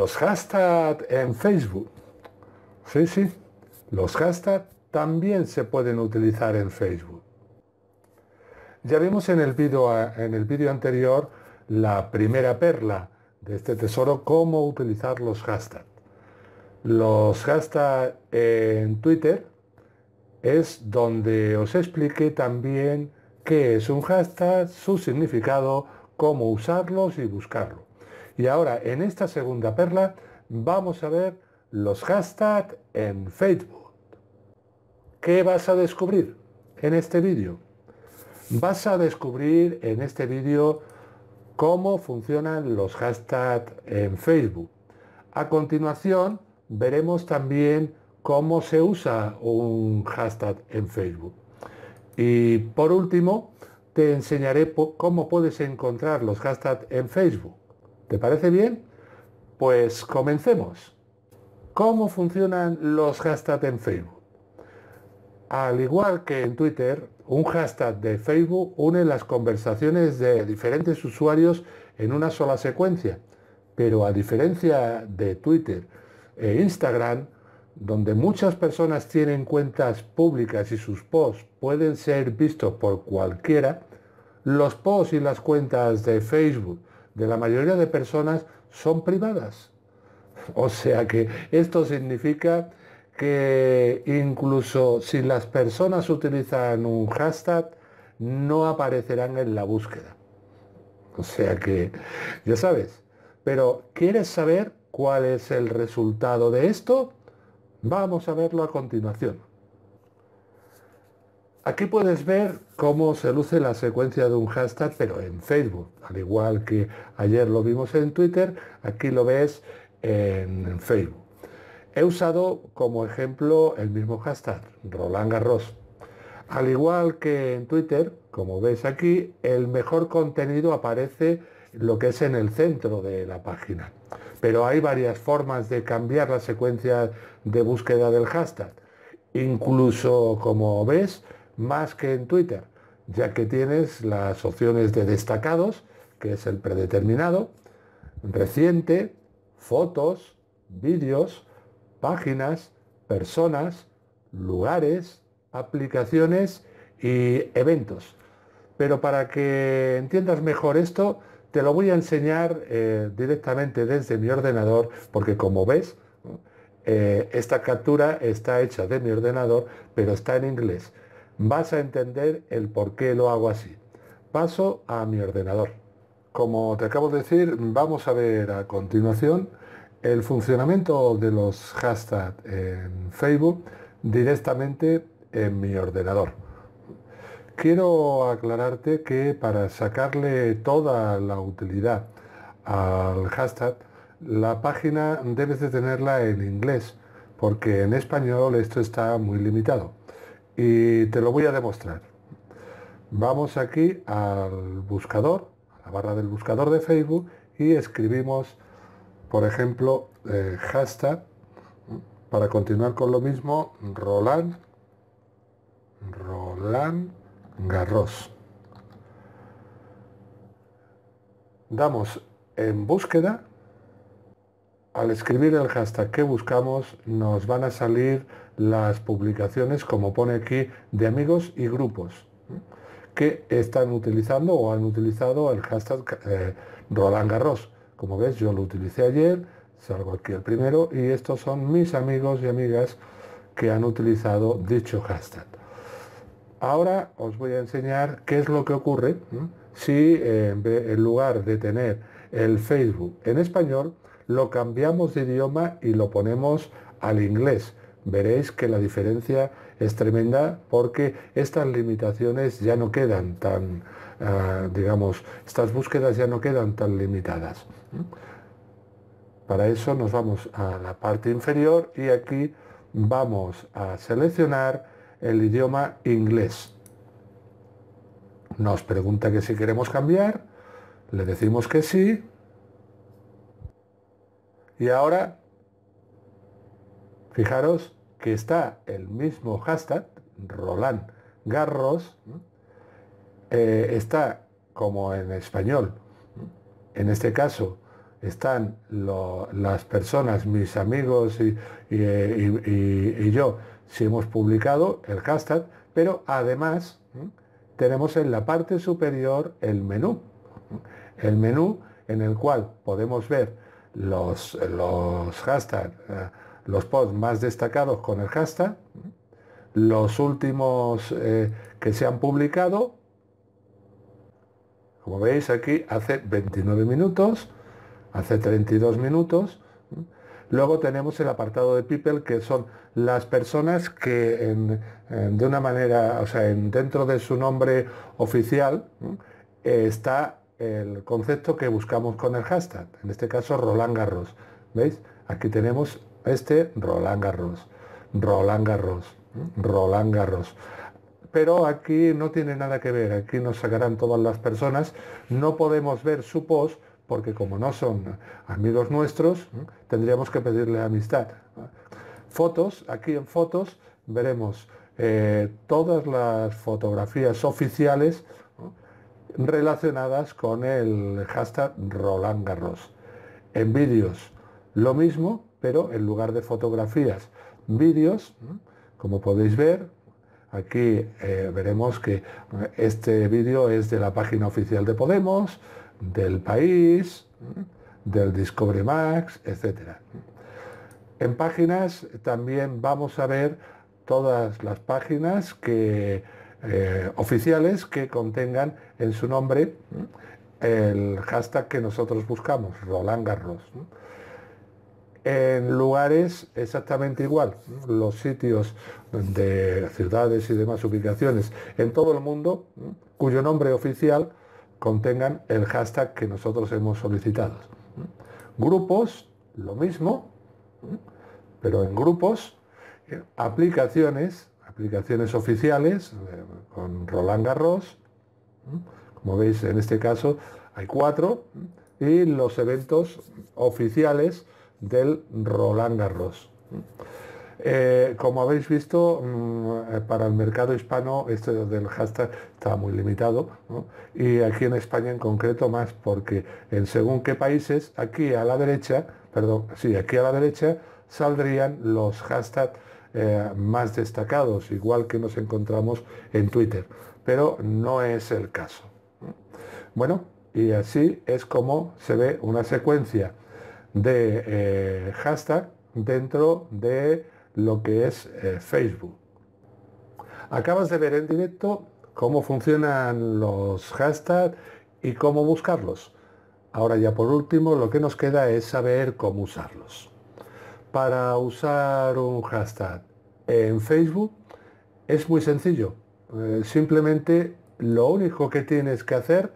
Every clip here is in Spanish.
Los hashtags en Facebook. Sí, sí. Los hashtags también se pueden utilizar en Facebook. Ya vimos en el vídeo anterior la primera perla de este tesoro, cómo utilizar los hashtags. Los hashtags en Twitter es donde os expliqué también qué es un hashtag, su significado, cómo usarlos y buscarlo. Y ahora, en esta segunda perla, vamos a ver los hashtags en Facebook. ¿Qué vas a descubrir en este vídeo? Vas a descubrir en este vídeo cómo funcionan los hashtags en Facebook. A continuación, veremos también cómo se usa un hashtag en Facebook. Y por último, te enseñaré cómo puedes encontrar los hashtags en Facebook. ¿Te parece bien? Pues comencemos. ¿Cómo funcionan los hashtags en Facebook? Al igual que en Twitter, un hashtag de Facebook une las conversaciones de diferentes usuarios en una sola secuencia, pero a diferencia de Twitter e Instagram, donde muchas personas tienen cuentas públicas y sus posts pueden ser vistos por cualquiera, los posts y las cuentas de Facebook de la mayoría de personas son privadas. O sea que esto significa que incluso si las personas utilizan un hashtag, no aparecerán en la búsqueda. O sea que, ya sabes, pero ¿quieres saber cuál es el resultado de esto? Vamos a verlo a continuación. Aquí puedes ver cómo se luce la secuencia de un hashtag, pero en Facebook. Al igual que ayer lo vimos en Twitter, aquí lo ves en Facebook. He usado como ejemplo el mismo hashtag, Roland Garros. Al igual que en Twitter, como ves aquí, el mejor contenido aparece lo que es en el centro de la página. Pero hay varias formas de cambiar la secuencia de búsqueda del hashtag. Incluso, como ves, más que en Twitter, ya que tienes las opciones de destacados, que es el predeterminado, reciente, fotos, vídeos, páginas, personas, lugares, aplicaciones y eventos. Pero para que entiendas mejor esto, te lo voy a enseñar eh, directamente desde mi ordenador, porque como ves, eh, esta captura está hecha de mi ordenador, pero está en inglés vas a entender el por qué lo hago así. Paso a mi ordenador. Como te acabo de decir, vamos a ver a continuación el funcionamiento de los hashtags en Facebook directamente en mi ordenador. Quiero aclararte que para sacarle toda la utilidad al hashtag, la página debes de tenerla en inglés, porque en español esto está muy limitado y te lo voy a demostrar. Vamos aquí al buscador, a la barra del buscador de Facebook y escribimos, por ejemplo, eh, hashtag, para continuar con lo mismo, Roland, Roland Garros. Damos en búsqueda, al escribir el hashtag que buscamos nos van a salir las publicaciones, como pone aquí, de amigos y grupos que están utilizando o han utilizado el hashtag eh, Roland Garros. Como ves, yo lo utilicé ayer, salgo aquí el primero y estos son mis amigos y amigas que han utilizado dicho hashtag. Ahora os voy a enseñar qué es lo que ocurre si eh, en lugar de tener el Facebook en español, lo cambiamos de idioma y lo ponemos al inglés veréis que la diferencia es tremenda porque estas limitaciones ya no quedan tan, eh, digamos, estas búsquedas ya no quedan tan limitadas. Para eso nos vamos a la parte inferior y aquí vamos a seleccionar el idioma inglés. Nos pregunta que si queremos cambiar, le decimos que sí. Y ahora Fijaros que está el mismo hashtag, Roland Garros, eh, está como en español, en este caso están las personas, mis amigos y, yo, si hemos publicado el hashtag, pero además tenemos en la parte superior el menú, el menú en el cual podemos ver los, los hashtags eh, los posts más destacados con el hashtag, los últimos eh, que se han publicado, como veis aquí, hace 29 minutos, hace 32 minutos. Luego tenemos el apartado de people, que son las personas que de una manera, o sea, en, dentro de su nombre oficial está el concepto que buscamos con el hashtag, en este caso Roland Garros. ¿Veis? Aquí tenemos este, Roland Garros. Roland Garros. Roland Garros. Pero aquí no tiene nada que ver, aquí nos sacarán todas las personas. No podemos ver su post porque como no son amigos nuestros, tendríamos que pedirle amistad. Fotos, aquí en fotos veremos eh, todas las fotografías oficiales relacionadas con el hashtag Roland Garros. En vídeos lo mismo, pero en lugar de fotografías, vídeos, como podéis ver, aquí eh, veremos que eh, este vídeo es de la página oficial de Podemos, del país, del Discovery Max, etc. En páginas también vamos a ver todas las páginas eh, oficiales que contengan en su nombre el hashtag que nosotros buscamos, Roland Garros en lugares exactamente igual. Los sitios de ciudades y demás ubicaciones en todo el mundo cuyo nombre oficial contengan el hashtag que nosotros hemos solicitado. Grupos, lo mismo, pero en grupos, eh, aplicaciones, aplicaciones oficiales eh, con Roland Garros, como veis en este caso hay cuatro, y los eventos oficiales del Roland Garros. Eh, como habéis visto, mm, eh, para el mercado hispano este del hashtag está muy limitado y aquí en España en concreto más porque en según qué países, aquí a la derecha, perdón, sí, aquí a la derecha saldrían los hashtags eh, más destacados, igual que nos encontramos en Twitter, pero no es el caso. Bueno, y así es como se ve una secuencia de eh, hashtag dentro de lo que es eh, Facebook. Acabas de ver en directo cómo funcionan los hashtags y cómo buscarlos. Ahora ya por último lo que nos queda es saber cómo usarlos. Para usar un hashtag en Facebook es muy sencillo. Eh, simplemente lo único que tienes que hacer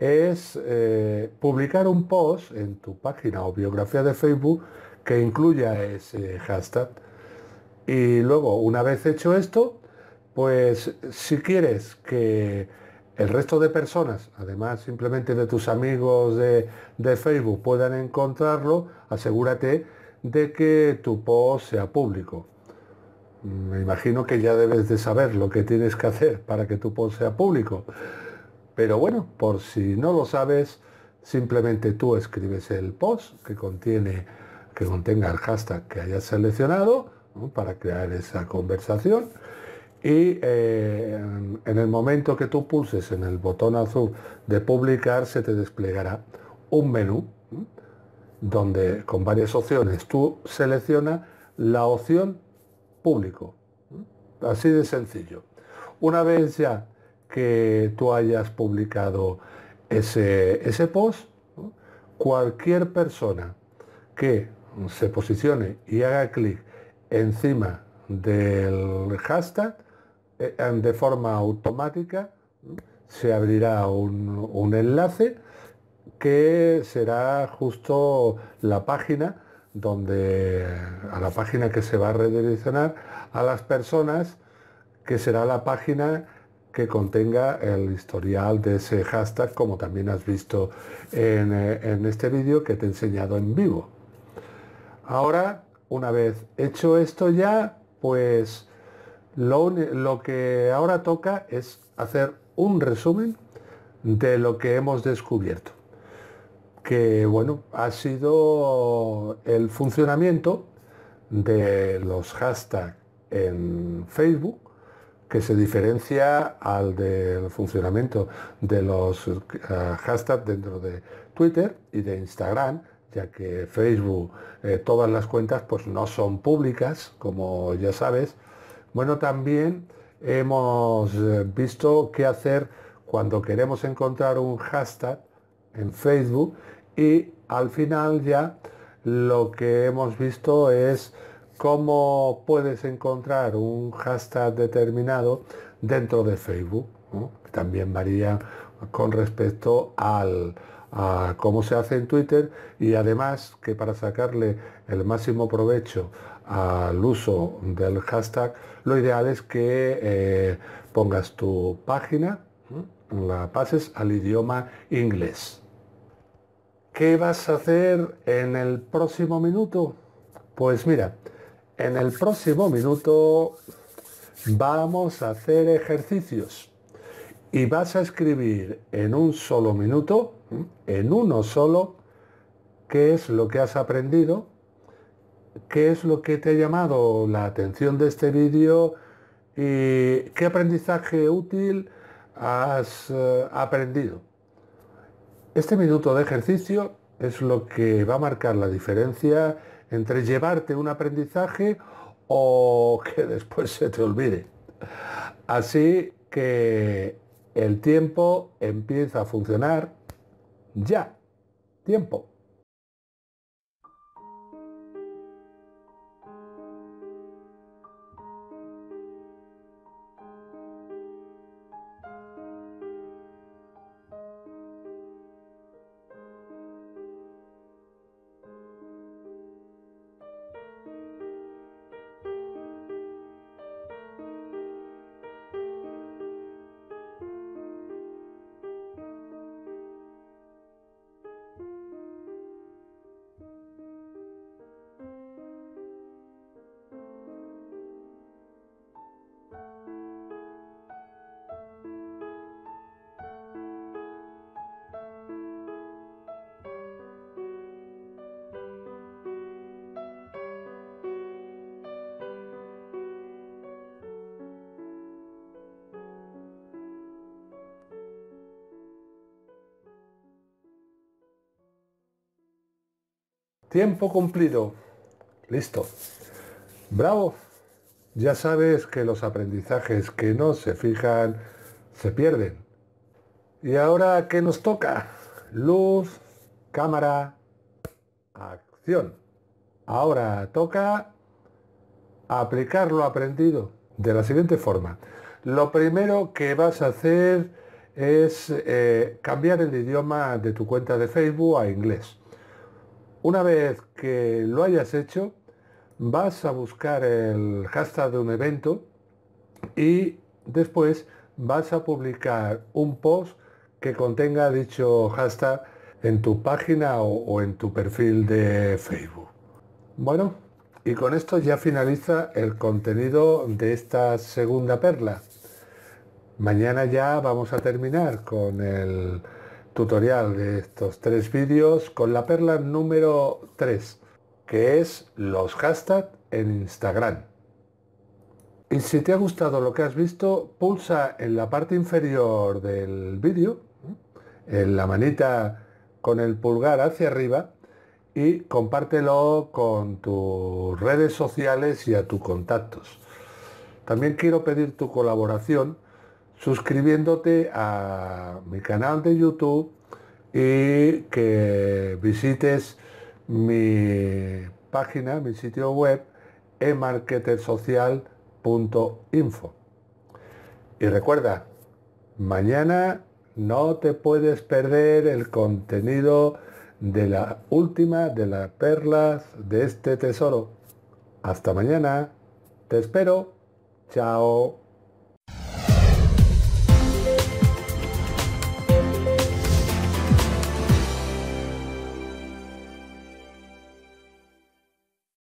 es eh, publicar un post en tu página o biografía de Facebook que incluya ese hashtag. Y luego, una vez hecho esto, pues si quieres que el resto de personas, además simplemente de tus amigos de, de Facebook, puedan encontrarlo, asegúrate de que tu post sea público. Me imagino que ya debes de saber lo que tienes que hacer para que tu post sea público. Pero bueno, por si no lo sabes, simplemente tú escribes el post que contiene contenga el hashtag que hayas seleccionado para crear esa conversación y eh, en, el momento que tú pulses en el botón azul de publicar se te desplegará un menú donde con varias opciones tú selecciona la opción público. Así de sencillo. Una vez ya que tú hayas publicado ese, ese post, cualquier persona que se posicione y haga clic encima del hashtag, eh, em, de forma automática se abrirá un, un, enlace que será justo la página donde a la página que se va a redireccionar a las personas que será la página que contenga el historial de ese hashtag, como también has visto eh, en, este vídeo que te he enseñado en vivo. Ahora, una vez hecho esto ya, pues lo, lo que ahora toca es hacer un resumen de lo que hemos descubierto. Que bueno, ha sido el funcionamiento de los hashtags en Facebook que se diferencia al del funcionamiento de los eh, hashtags dentro de Twitter y de Instagram, ya que Facebook, eh, todas las cuentas pues no son públicas, como ya sabes. Bueno, también hemos eh, visto qué hacer cuando queremos encontrar un hashtag en Facebook y al final ya lo que hemos visto es cómo puedes encontrar un hashtag determinado dentro de Facebook. También varía con respecto al, a cómo se hace en Twitter y además que para sacarle el máximo provecho al uso del hashtag, lo ideal es que eh, pongas tu página, la pases al idioma inglés. ¿Qué vas a hacer en el próximo minuto? Pues mira, en el próximo minuto vamos a hacer ejercicios y vas a escribir en un solo minuto, en uno solo, qué es lo que has aprendido, qué es lo que te ha llamado la atención de este vídeo y qué aprendizaje útil has eh, aprendido. Este minuto de ejercicio es lo que va a marcar la diferencia entre llevarte un aprendizaje o que después se te olvide. Así que el tiempo empieza a funcionar ya. Tiempo. Tiempo cumplido. Listo. Bravo. Ya sabes que los aprendizajes que no se fijan se pierden. ¿Y ahora qué nos toca? Luz, cámara, acción. Ahora toca aplicar lo aprendido de la siguiente forma. Lo primero que vas a hacer es eh, cambiar el idioma de tu cuenta de Facebook a inglés. Una vez que lo hayas hecho, vas a buscar el hashtag de un evento y después vas a publicar un post que contenga dicho hashtag en tu página o, en tu perfil de Facebook. Bueno, y con esto ya finaliza el contenido de esta segunda perla. Mañana ya vamos a terminar con el tutorial de estos tres vídeos con la perla número 3, que es los hashtags en Instagram. Y si te ha gustado lo que has visto, pulsa en la parte inferior del vídeo, en la manita con el pulgar hacia arriba, y compártelo con tus redes sociales y a tus contactos. También quiero pedir tu colaboración suscribiéndote a mi canal de YouTube y que visites mi página, mi sitio web, emarketersocial.info. Y recuerda, mañana no te puedes perder el contenido de la última de las perlas de este tesoro. Hasta mañana. Te espero. Chao.